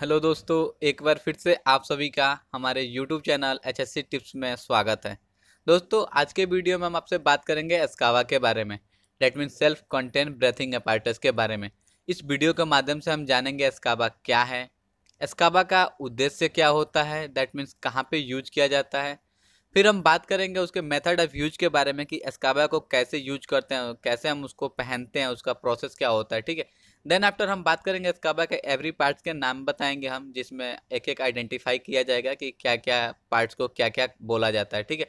hello दोस्तों एक बार फिर से आप सभी का हमारे YouTube channel H S C tips में स्वागत है दोस्तों आज के वीडियो में हम आपसे बात करेंगे एस्कावा के बारे में that mean self contained breathing apparatus के बारे में इस वीडियो के माध्यम से हम जानेंगे एस्कावा क्या है एस्कावा का उद्देश्य क्या होता है दैट मीन्स कहाँ पर यूज किया जाता है फिर हम बात करेंगे उसके मेथड ऑफ यूज के बारे में कि एस्कावा को कैसे यूज करते हैं कैसे हम उसको पहनते हैं उसका प्रोसेस क्या होता है ठीक है देन आफ्टर हम बात करेंगे स्काबा के एवरी पार्ट्स के नाम बताएंगे हम जिसमें एक एक आइडेंटिफाई किया जाएगा कि क्या क्या पार्ट्स को क्या क्या बोला जाता है ठीक है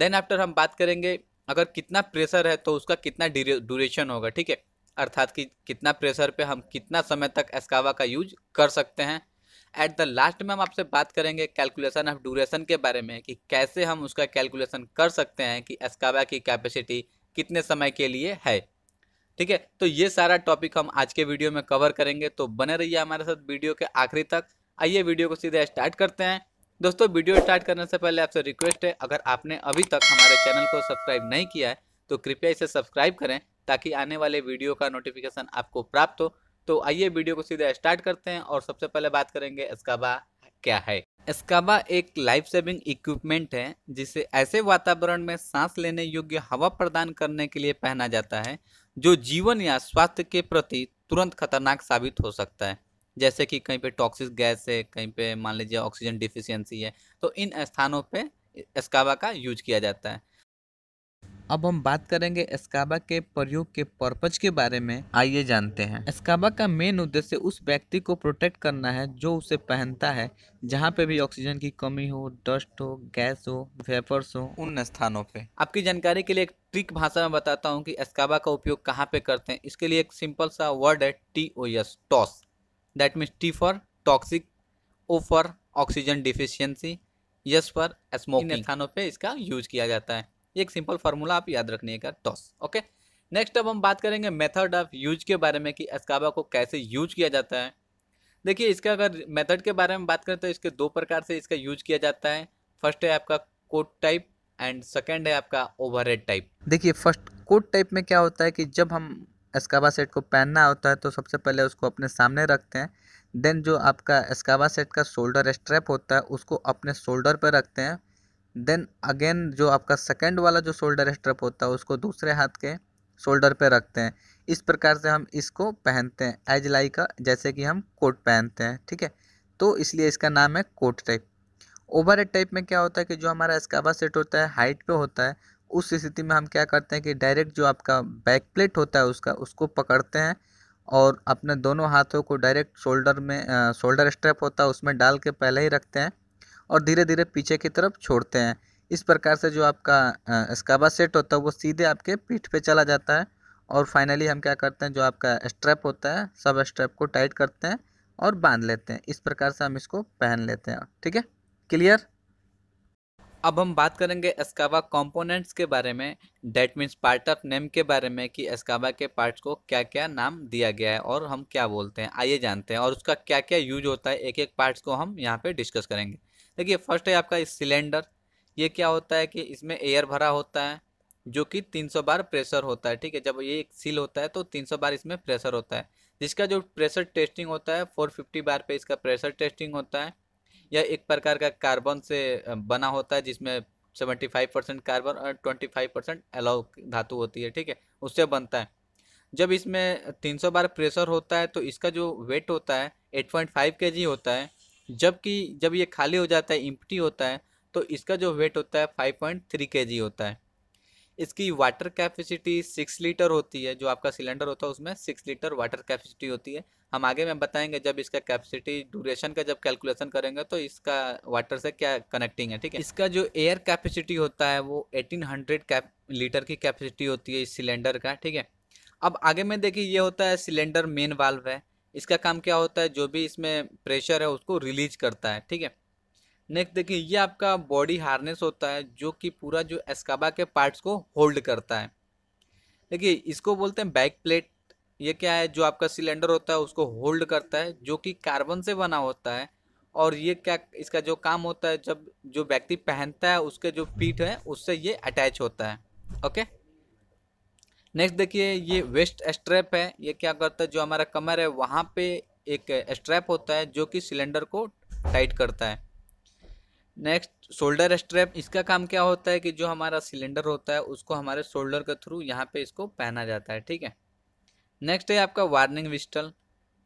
देन आफ्टर हम बात करेंगे अगर कितना प्रेशर है तो उसका कितना ड्यूरेशन होगा ठीक है अर्थात कि कितना प्रेशर पे हम कितना समय तक एस्कावा का यूज कर सकते हैं एट द लास्ट में हम आपसे बात करेंगे कैलकुलेशन ऑफ ड्यूरेशन के बारे में कि कैसे हम उसका कैलकुलेशन कर सकते हैं कि एस्कावा की कैपेसिटी कितने समय के लिए है ठीक है तो ये सारा टॉपिक हम आज के वीडियो में कवर करेंगे तो बने रहिए हमारे साथ वीडियो के आखिरी तक आइए वीडियो को सीधे स्टार्ट करते हैं दोस्तों वीडियो स्टार्ट करने से पहले आपसे रिक्वेस्ट है अगर आपने अभी तक हमारे चैनल को सब्सक्राइब नहीं किया है तो कृपया इसे सब्सक्राइब करें ताकि आने वाले वीडियो का नोटिफिकेशन आपको प्राप्त हो तो आइए वीडियो को सीधे स्टार्ट करते हैं और सबसे पहले बात करेंगे स्काबा क्या है स्काबा एक लाइफ सेविंग इक्विपमेंट है जिसे ऐसे वातावरण में सांस लेने योग्य हवा प्रदान करने के लिए पहना जाता है जो जीवन या स्वास्थ्य के प्रति तुरंत खतरनाक साबित हो सकता है जैसे कि कहीं पे टॉक्सिक गैस है कहीं पे मान लीजिए ऑक्सीजन डिफिशियंसी है तो इन स्थानों पे स्काबा का यूज किया जाता है अब हम बात करेंगे स्काबा के प्रयोग के पर्पज के बारे में आइए जानते हैं स्काबा का मेन उद्देश्य उस व्यक्ति को प्रोटेक्ट करना है जो उसे पहनता है जहाँ पे भी ऑक्सीजन की कमी हो डस्ट हो गैस हो वेपर्स हो उन स्थानों पे आपकी जानकारी के लिए एक ट्रिक भाषा में बताता हूँ कि स्काबा का उपयोग कहाँ पे करते हैं इसके लिए एक सिंपल सा वर्ड है T O S toss that means T for toxic O for oxygen deficiency S for smoking स्थानों पे इसका यूज किया जाता है एक सिंपल फार्मूला आप याद रखने का टॉस ओके नेक्स्ट अब हम बात करेंगे मेथड ऑफ यूज के बारे में कि एस्काबा को कैसे यूज किया जाता है देखिए इसका अगर मेथड के बारे में बात करें तो इसके दो प्रकार से इसका यूज किया जाता है फर्स्ट है आपका कोड टाइप एंड सेकेंड है आपका ओवर टाइप देखिए फर्स्ट कोड टाइप में क्या होता है कि जब हम एस्काबा सेट को पहनना होता है तो सबसे पहले उसको अपने सामने रखते हैं देन जो आपका एस्काबा सेट का शोल्डर स्ट्रैप होता है उसको अपने शोल्डर पर रखते हैं देन अगेन जो आपका सेकेंड वाला जो शोल्डर स्ट्रप होता है उसको दूसरे हाथ के शोल्डर पे रखते हैं इस प्रकार से हम इसको पहनते हैं एज लाइक जैसे कि हम कोट पहनते हैं ठीक है तो इसलिए इसका नाम है coat type over head type में क्या होता है कि जो हमारा स्कावा सेट होता है हाइट पे होता है उस स्थिति में हम क्या करते हैं कि डायरेक्ट जो आपका बैक प्लेट होता है उसका उसको पकड़ते हैं और अपने दोनों हाथों को डायरेक्ट शोल्डर में शोल्डर स्ट्रैप होता है उसमें डाल के पहले ही रखते हैं और धीरे धीरे पीछे की तरफ छोड़ते हैं इस प्रकार से जो आपका स्काबा सेट होता है वो सीधे आपके पीठ पे चला जाता है और फाइनली हम क्या करते हैं जो आपका स्ट्रैप होता है सब स्ट्रैप को टाइट करते हैं और बांध लेते हैं इस प्रकार से हम इसको पहन लेते हैं ठीक है क्लियर अब हम बात करेंगे एस्कावा कंपोनेंट्स के बारे में that means part of name के बारे में कि एस्कावा के पार्ट्स को क्या क्या नाम दिया गया है और हम क्या बोलते हैं आइए जानते हैं और उसका क्या क्या यूज होता है एक एक पार्ट्स को हम यहाँ पे डिस्कस करेंगे देखिए फर्स्ट है आपका सिलेंडर ये क्या होता है कि इसमें एयर भरा होता है जो कि 300 बार प्रेशर होता है ठीक है जब ये सील होता है तो 300 बार इसमें प्रेशर होता है जिसका जो प्रेशर टेस्टिंग होता है 450 बार पे इसका प्रेशर टेस्टिंग होता है या एक प्रकार का कार्बन से बना होता है जिसमें 75 परसेंट कार्बन और 25 परसेंट एलाउ धातु होती है ठीक है उससे बनता है जब इसमें तीन बार प्रेशर होता है तो इसका जो वेट होता है एट पॉइंट होता है जबकि जब ये खाली हो जाता है इम्पटी होता है तो इसका जो वेट होता है फाइव पॉइंट थ्री के जी होता है इसकी वाटर कैपेसिटी सिक्स लीटर होती है जो आपका सिलेंडर होता है उसमें सिक्स लीटर वाटर कैपेसिटी होती है हम आगे में बताएंगे जब इसका कैपेसिटी ड्यूरेशन का जब कैलकुलेशन करेंगे तो इसका वाटर से क्या कनेक्टिंग है ठीक है इसका जो एयर कैपेसिटी होता है वो एटीन हंड्रेड कैप लीटर की कैपेसिटी होती है इस सिलेंडर का ठीक है अब आगे में देखिए ये होता है सिलेंडर मेन वाल्व है इसका काम क्या होता है जो भी इसमें प्रेशर है उसको रिलीज करता है ठीक है नेक्स्ट देखिए ये आपका बॉडी हार्नेस होता है जो कि पूरा जो एस्काबा के पार्ट्स को होल्ड करता है देखिए इसको बोलते हैं बैक प्लेट ये क्या है जो आपका सिलेंडर होता है उसको होल्ड करता है जो कि कार्बन से बना होता है और ये क्या इसका जो काम होता है जब जो व्यक्ति पहनता है उसके जो पीठ है उससे ये अटैच होता है ओके नेक्स्ट देखिए ये वेस्ट स्ट्रैप है ये क्या करता है जो हमारा कमर है वहाँ पे एक स्ट्रैप होता है जो कि सिलेंडर को टाइट करता है नेक्स्ट शोल्डर स्ट्रैप इसका काम क्या होता है कि जो हमारा सिलेंडर होता है उसको हमारे शोल्डर के थ्रू यहाँ पे इसको पहना जाता है ठीक है नेक्स्ट है आपका वार्निंग विस्टल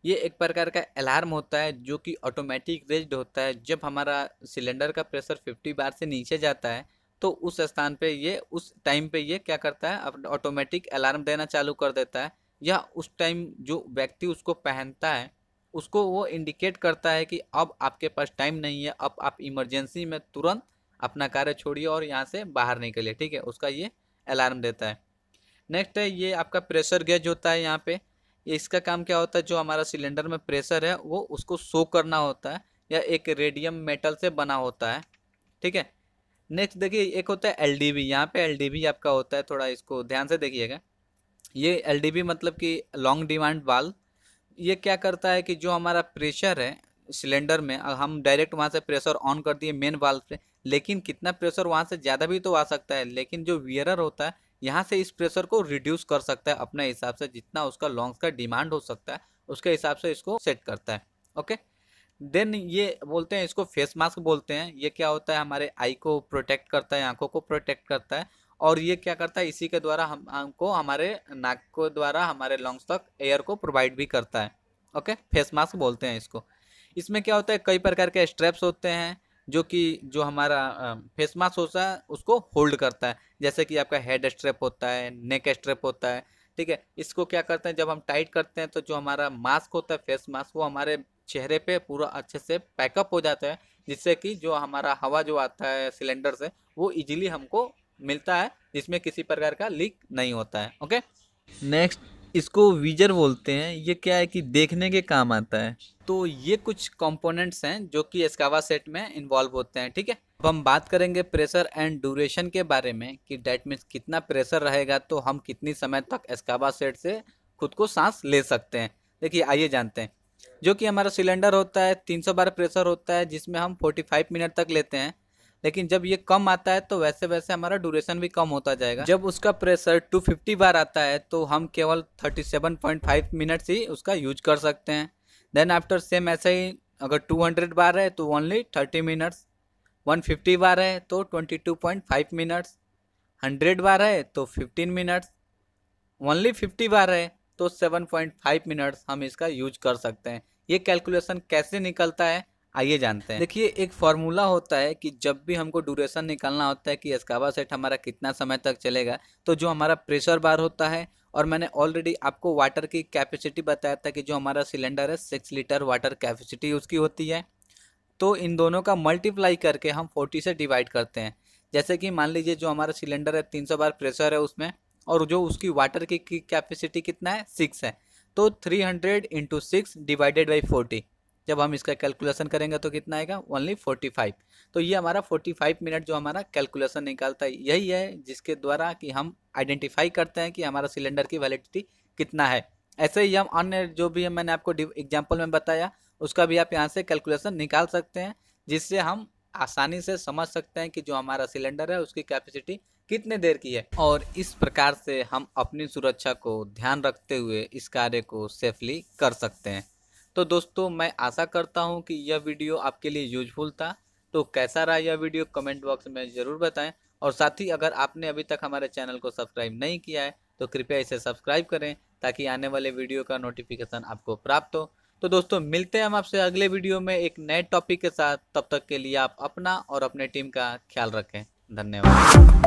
ये एक प्रकार का अलार्म होता है जो कि ऑटोमेटिक रेज्ड होता है जब हमारा सिलेंडर का प्रेशर फिफ्टी बार से नीचे जाता है तो उस स्थान पे ये उस टाइम पे ये क्या करता है ऑटोमेटिक अलार्म देना चालू कर देता है या उस टाइम जो व्यक्ति उसको पहनता है उसको वो इंडिकेट करता है कि अब आपके पास टाइम नहीं है अब आप इमरजेंसी में तुरंत अपना कार्य छोड़िए और यहाँ से बाहर निकलिए ठीक है उसका ये अलार्म देता है नेक्स्ट है ये आपका प्रेशर गेज होता है यहाँ पे इसका काम क्या होता है जो हमारा सिलेंडर में प्रेशर है वो उसको शो करना होता है या एक रेडियम मेटल से बना होता है ठीक है नेक्स्ट देखिए एक होता है एल डी बी यहाँ पे एल डी बी आपका होता है थोड़ा इसको ध्यान से देखिएगा ये एल डी बी मतलब कि लॉन्ग डिमांड बाल ये क्या करता है कि जो हमारा प्रेशर है सिलेंडर में हम डायरेक्ट वहाँ से प्रेशर ऑन कर दिए मेन वाल्व से लेकिन कितना प्रेशर वहाँ से ज़्यादा भी तो आ सकता है लेकिन जो वियरर होता है यहाँ से इस प्रेशर को रिड्यूस कर सकता है अपने हिसाब से जितना उसका लॉन्ग्स का डिमांड हो सकता है उसके हिसाब से इसको सेट करता है ओके देन ये बोलते हैं इसको फेस मास्क बोलते हैं ये क्या होता है हमारे आई को प्रोटेक्ट करता है आंखों को प्रोटेक्ट करता है और ये क्या करता है इसी के द्वारा हम आंख को हमारे नाक को द्वारा हमारे लंग्स तक एयर को प्रोवाइड भी करता है ओके फेस मास्क बोलते हैं इसको इसमें क्या होता है कई प्रकार के स्ट्रेप्स होते हैं जो कि जो हमारा फेस मास्क होता है उसको होल्ड करता है जैसे कि आपका हेड स्ट्रेप होता है नेक स्ट्रेप होता है ठीक है इसको क्या करते हैं जब हम टाइट करते हैं तो जो हमारा मास्क होता है फेस मास्क वो हमारे चेहरे पे पूरा अच्छे से पैकअप हो जाता है जिससे कि जो हमारा हवा जो आता है सिलेंडर से वो इजीली हमको मिलता है जिसमें किसी प्रकार का लीक नहीं होता है ओके नेक्स्ट इसको वीजर बोलते हैं ये क्या है कि देखने के काम आता है तो ये कुछ कंपोनेंट्स हैं जो कि एस्कावा सेट में इन्वॉल्व होते हैं ठीक है अब हम बात करेंगे प्रेशर एंड ड्यूरेशन के बारे में कि डैट मीन्स कितना प्रेशर रहेगा तो हम कितनी समय तक एस्कावा सेट से खुद को सांस ले सकते हैं देखिए आइए जानते हैं जो कि हमारा सिलेंडर होता है 300 बार प्रेशर होता है जिसमें हम 45 मिनट तक लेते हैं लेकिन जब ये कम आता है तो वैसे वैसे हमारा ड्यूरेशन भी कम होता जाएगा जब उसका प्रेशर 250 बार आता है तो हम केवल 37.5 मिनट्स ही उसका यूज कर सकते हैं देन आफ्टर सेम ऐसे ही अगर 200 बार है तो ओनली 30 मिनट्स 150 बार है तो 22.5 मिनट्स 100 बार है तो 15 मिनट्स ओनली 50 बार है तो 7.5 मिनट्स हम इसका यूज कर सकते हैं ये कैलकुलेशन कैसे निकलता है आइए जानते हैं देखिए एक फॉर्मूला होता है कि जब भी हमको ड्यूरेशन निकालना होता है कि एस्कावा सेट हमारा कितना समय तक चलेगा तो जो हमारा प्रेशर बार होता है और मैंने ऑलरेडी आपको वाटर की कैपेसिटी बताया था कि जो हमारा सिलेंडर है सिक्स लीटर वाटर कैपेसिटी उसकी होती है तो इन दोनों का मल्टीप्लाई करके हम फोर्टी से डिवाइड करते हैं जैसे कि मान लीजिए जो हमारा सिलेंडर है तीन सौ बार प्रेशर है उसमें और जो उसकी वाटर की कैपेसिटी कितना है सिक्स है तो three hundred into six divided by forty जब हम इसका कैलकुलेशन करेंगे तो कितना आएगा ओनली फोर्टी फाइव तो ये हमारा फोर्टी फाइव मिनट जो हमारा कैलकुलेशन निकालता है यही है जिसके द्वारा कि हम आइडेंटिफाई करते हैं कि हमारा सिलेंडर की वैलिडिटी कितना है ऐसे ही हम अन्य जो भी मैंने आपको एग्जाम्पल में बताया उसका भी आप यहाँ से कैलकुलेशन निकाल सकते हैं जिससे हम आसानी से समझ सकते हैं कि जो हमारा सिलेंडर है उसकी कैपेसिटी कितने देर की है और इस प्रकार से हम अपनी सुरक्षा को ध्यान रखते हुए इस कार्य को सेफली कर सकते हैं तो दोस्तों मैं आशा करता हूँ कि यह वीडियो आपके लिए यूजफुल था तो कैसा रहा यह वीडियो कमेंट बॉक्स में ज़रूर बताएं और साथ ही अगर आपने अभी तक हमारे चैनल को सब्सक्राइब नहीं किया है तो कृपया इसे सब्सक्राइब करें ताकि आने वाले वीडियो का नोटिफिकेशन आपको प्राप्त हो तो दोस्तों मिलते हैं हम आपसे अगले वीडियो में एक नए टॉपिक के साथ तब तक के लिए आप अपना और अपने टीम का ख्याल रखें धन्यवाद